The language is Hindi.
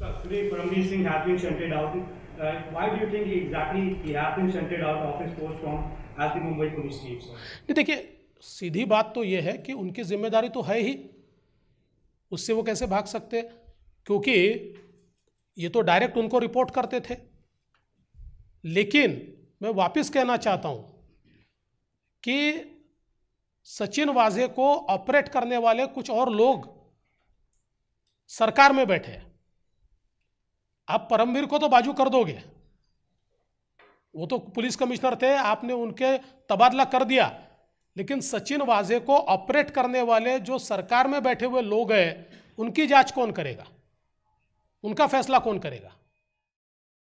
So actually, Paramveer Singh has been shunted out. Uh, why do you think he exactly he has been shunted out of his post from as the Mumbai police chief? Sir? देखिए सीधी बात तो ये है कि उनकी जिम्मेदारी तो है ही उससे वो कैसे भाग सकते क्योंकि ये तो डायरेक्ट उनको रिपोर्ट करते थे लेकिन मैं वापस कहना चाहता हूं कि सचिन वाजे को ऑपरेट करने वाले कुछ और लोग सरकार में बैठे आप परमवीर को तो बाजू कर दोगे वो तो पुलिस कमिश्नर थे आपने उनके तबादला कर दिया लेकिन सचिन वाजे को ऑपरेट करने वाले जो सरकार में बैठे हुए लोग हैं उनकी जांच कौन करेगा उनका फैसला कौन करेगा